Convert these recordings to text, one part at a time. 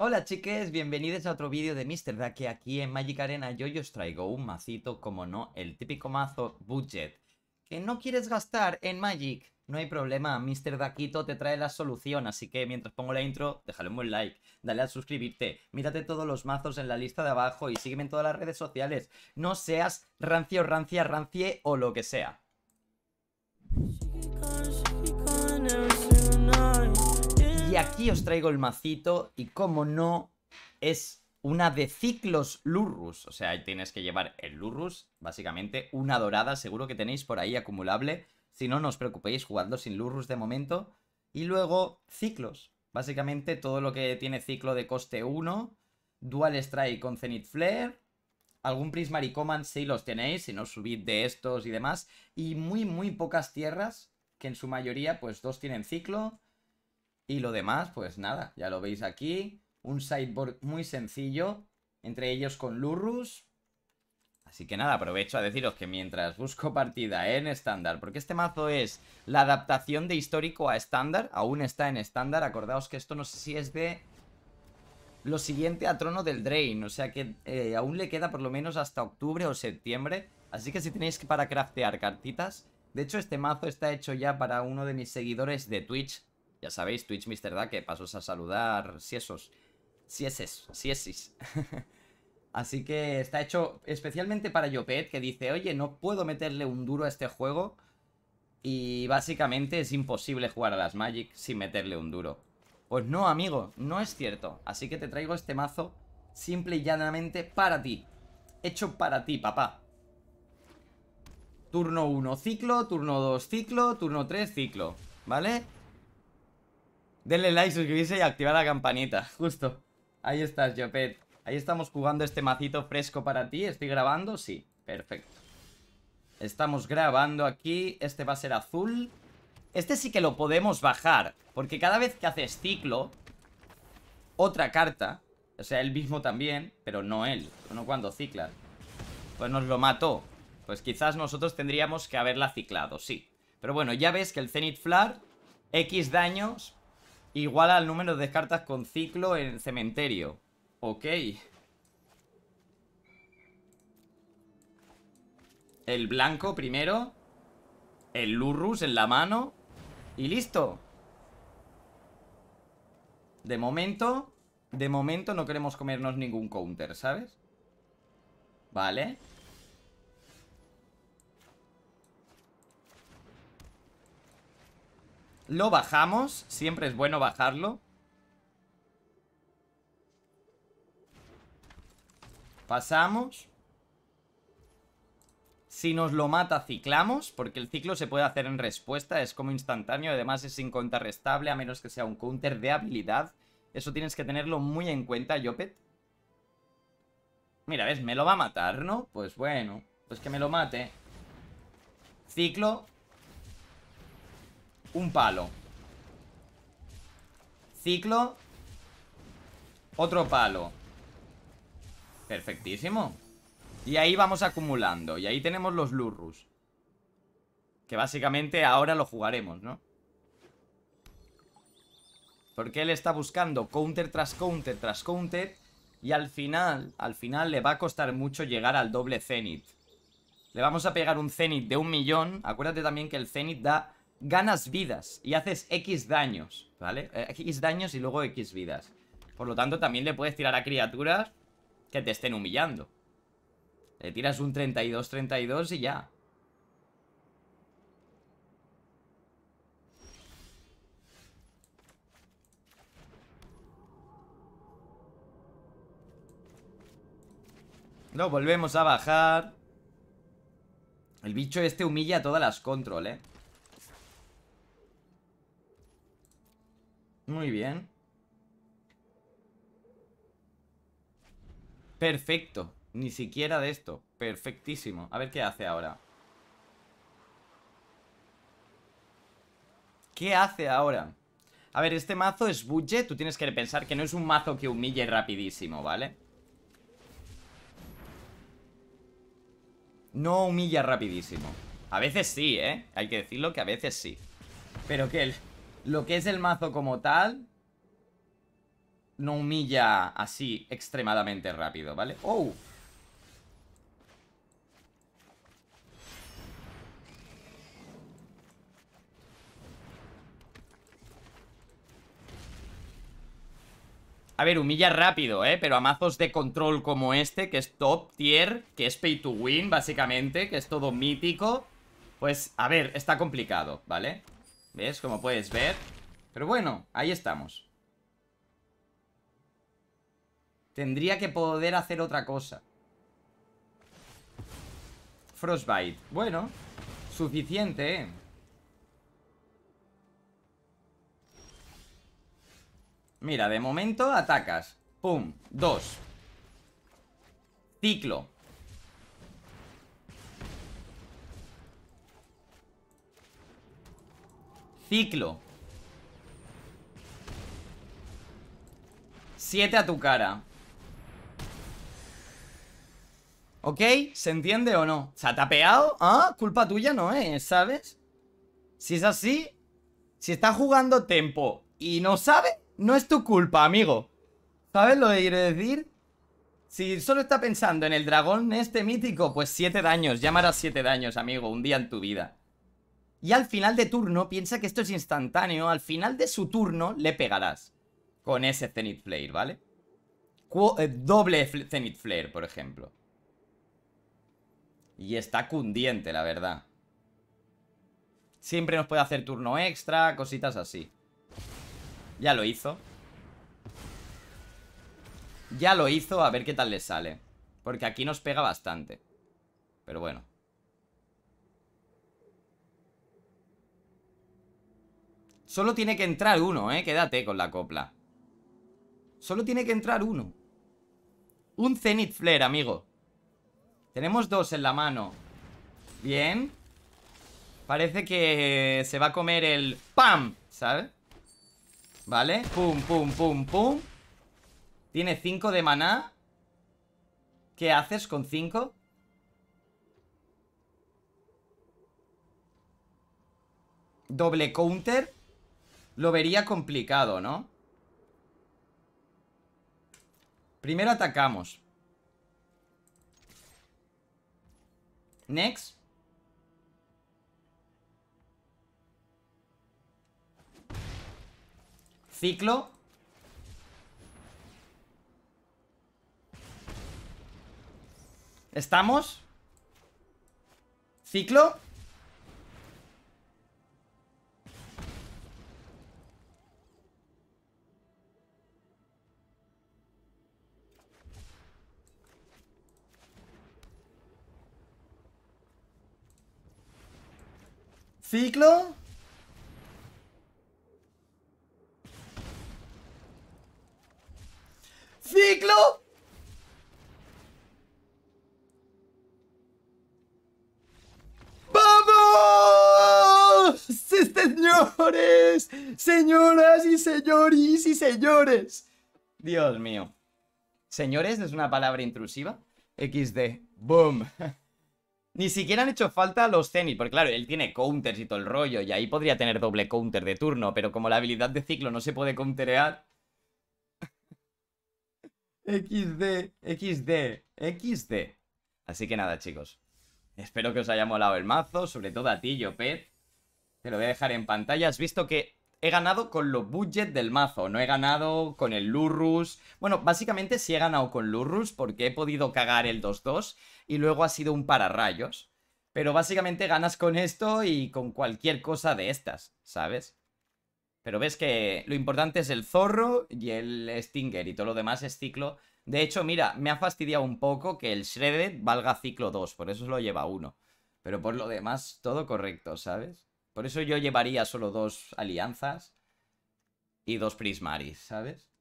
Hola chiques, bienvenidos a otro vídeo de Mr. Daki aquí en Magic Arena. Yo, yo os traigo un macito, como no, el típico mazo budget. Que no quieres gastar en Magic, no hay problema, Mr. Daquito te trae la solución. Así que mientras pongo la intro, déjale un buen like, dale a suscribirte, mírate todos los mazos en la lista de abajo y sígueme en todas las redes sociales. No seas rancio, rancia, rancie o lo que sea. Y aquí os traigo el macito y como no, es una de ciclos Lurrus. O sea, ahí tienes que llevar el Lurrus, básicamente, una dorada, seguro que tenéis por ahí acumulable. Si no, no os preocupéis, jugadlo sin Lurrus de momento. Y luego, ciclos. Básicamente todo lo que tiene ciclo de coste 1, Dual Strike con Zenith Flare, algún Prismari Command si los tenéis, si no subid de estos y demás, y muy muy pocas tierras, que en su mayoría pues dos tienen ciclo, y lo demás, pues nada, ya lo veis aquí. Un sideboard muy sencillo, entre ellos con Lurrus. Así que nada, aprovecho a deciros que mientras busco partida en estándar, porque este mazo es la adaptación de histórico a estándar, aún está en estándar, acordaos que esto no sé si es de lo siguiente a trono del Drain, o sea que eh, aún le queda por lo menos hasta octubre o septiembre, así que si tenéis que para craftear cartitas, de hecho este mazo está hecho ya para uno de mis seguidores de Twitch, ya sabéis, Twitch Mr. Da, que pasos a saludar Si Si esos... eses, si esis. Así que está hecho especialmente para Jopet, que dice, oye, no puedo meterle un duro a este juego. Y básicamente es imposible jugar a las Magic sin meterle un duro. Pues no, amigo, no es cierto. Así que te traigo este mazo simple y llanamente para ti. Hecho para ti, papá. Turno 1, ciclo. Turno 2, ciclo. Turno 3, ciclo. ¿Vale? Denle like, suscribirse y activar la campanita. Justo. Ahí estás, Jopet. Ahí estamos jugando este macito fresco para ti. ¿Estoy grabando? Sí. Perfecto. Estamos grabando aquí. Este va a ser azul. Este sí que lo podemos bajar. Porque cada vez que haces ciclo... Otra carta. O sea, el mismo también. Pero no él. No cuando ciclas. Pues nos lo mató. Pues quizás nosotros tendríamos que haberla ciclado, sí. Pero bueno, ya ves que el Zenith Flare... X daños Igual al número de cartas con ciclo en cementerio. Ok. El blanco primero. El Lurrus en la mano. Y listo. De momento... De momento no queremos comernos ningún counter, ¿sabes? Vale. Lo bajamos. Siempre es bueno bajarlo. Pasamos. Si nos lo mata, ciclamos, porque el ciclo se puede hacer en respuesta, es como instantáneo, además es incontrarrestable, a menos que sea un counter de habilidad. Eso tienes que tenerlo muy en cuenta, Jopet. Mira, ¿ves? Me lo va a matar, ¿no? Pues bueno, pues que me lo mate. Ciclo, un palo Ciclo Otro palo Perfectísimo Y ahí vamos acumulando Y ahí tenemos los Lurrus Que básicamente ahora lo jugaremos, ¿no? Porque él está buscando counter tras counter tras counter Y al final, al final le va a costar mucho llegar al doble Zenith Le vamos a pegar un Zenith de un millón Acuérdate también que el Zenith da ganas vidas y haces X daños, ¿vale? Eh, X daños y luego X vidas. Por lo tanto, también le puedes tirar a criaturas que te estén humillando. Le tiras un 32-32 y ya. Lo volvemos a bajar. El bicho este humilla todas las control, ¿eh? Muy bien. Perfecto. Ni siquiera de esto. Perfectísimo. A ver qué hace ahora. ¿Qué hace ahora? A ver, este mazo es Budget. Tú tienes que pensar que no es un mazo que humille rapidísimo, ¿vale? No humilla rapidísimo. A veces sí, ¿eh? Hay que decirlo que a veces sí. Pero que el... Lo que es el mazo como tal No humilla así extremadamente rápido, ¿vale? ¡Oh! A ver, humilla rápido, ¿eh? Pero a mazos de control como este, que es top tier, que es pay to win, básicamente, que es todo mítico, pues, a ver, está complicado, ¿vale? ¿Ves? Como puedes ver. Pero bueno, ahí estamos. Tendría que poder hacer otra cosa. Frostbite. Bueno, suficiente, ¿eh? Mira, de momento atacas. Pum, dos. Ciclo. Ciclo. Siete a tu cara. ¿Ok? ¿Se entiende o no? ¿Se ha tapeado? Ah, culpa tuya no es, ¿sabes? Si es así, si está jugando tempo y no sabe, no es tu culpa, amigo. ¿Sabes lo que quiero decir? Si solo está pensando en el dragón este mítico, pues siete daños, llamarás siete daños, amigo, un día en tu vida. Y al final de turno, piensa que esto es instantáneo, al final de su turno le pegarás con ese Zenith Flare, ¿vale? Eh, doble Zenith Flare, por ejemplo. Y está cundiente, la verdad. Siempre nos puede hacer turno extra, cositas así. Ya lo hizo. Ya lo hizo, a ver qué tal le sale. Porque aquí nos pega bastante. Solo tiene que entrar uno, ¿eh? Quédate con la copla. Solo tiene que entrar uno. Un Zenith Flare, amigo. Tenemos dos en la mano. Bien. Parece que se va a comer el... ¡Pam! ¿Sabes? Vale. Pum, pum, pum, pum. Tiene cinco de maná. ¿Qué haces con cinco? Doble counter. Lo vería complicado, ¿no? Primero atacamos. Next. Ciclo. ¿Estamos? ¿Ciclo? Ciclo. Ciclo. ¡Vamos! señores, señoras y señores y señores. Dios mío. Señores, es una palabra intrusiva? XD. Boom. Ni siquiera han hecho falta los Zenith, porque claro, él tiene counters y todo el rollo, y ahí podría tener doble counter de turno, pero como la habilidad de ciclo no se puede counterear... XD, XD, XD. Así que nada, chicos. Espero que os haya molado el mazo, sobre todo a ti, Jopet. Te lo voy a dejar en pantalla. Has visto que he ganado con los budget del mazo, no he ganado con el Lurrus. Bueno, básicamente sí he ganado con Lurrus porque he podido cagar el 2-2 y luego ha sido un pararrayos. Pero básicamente ganas con esto y con cualquier cosa de estas, ¿sabes? Pero ves que lo importante es el zorro y el Stinger y todo lo demás es ciclo. De hecho, mira, me ha fastidiado un poco que el Shredded valga ciclo 2, por eso lo lleva uno, Pero por lo demás, todo correcto, ¿sabes? Por eso yo llevaría solo dos alianzas y dos prismaris, ¿sabes?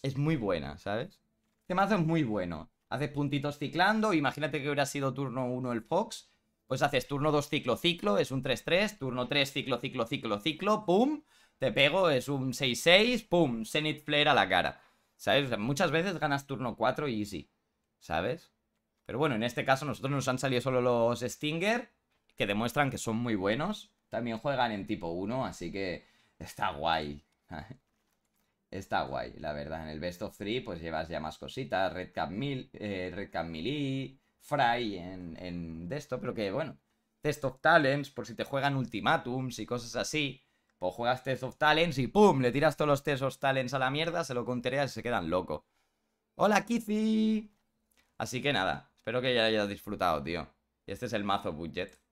Es muy buena, ¿sabes? Este mazo es muy bueno. Haces puntitos ciclando, imagínate que hubiera sido turno 1 el Fox, pues haces turno 2 ciclo ciclo, es un 3-3, turno 3 ciclo ciclo ciclo ciclo, pum, te pego, es un 6-6, pum, Zenith Flare a la cara. ¿Sabes? muchas veces ganas turno 4 y easy, ¿sabes? Pero bueno, en este caso nosotros nos han salido solo los Stinger, que demuestran que son muy buenos. También juegan en tipo 1, así que está guay. está guay, la verdad. En el Best of 3 pues llevas ya más cositas. Red Cap, eh, Red Fry en, en esto, pero que bueno. Test of Talents, por si te juegan ultimatum y cosas así. Pues juegas Test of Talents y ¡pum! Le tiras todos los Test of Talents a la mierda, se lo contereas y se quedan locos. ¡Hola, kizzy Así que nada, espero que ya hayas disfrutado, tío. Y este es el mazo budget.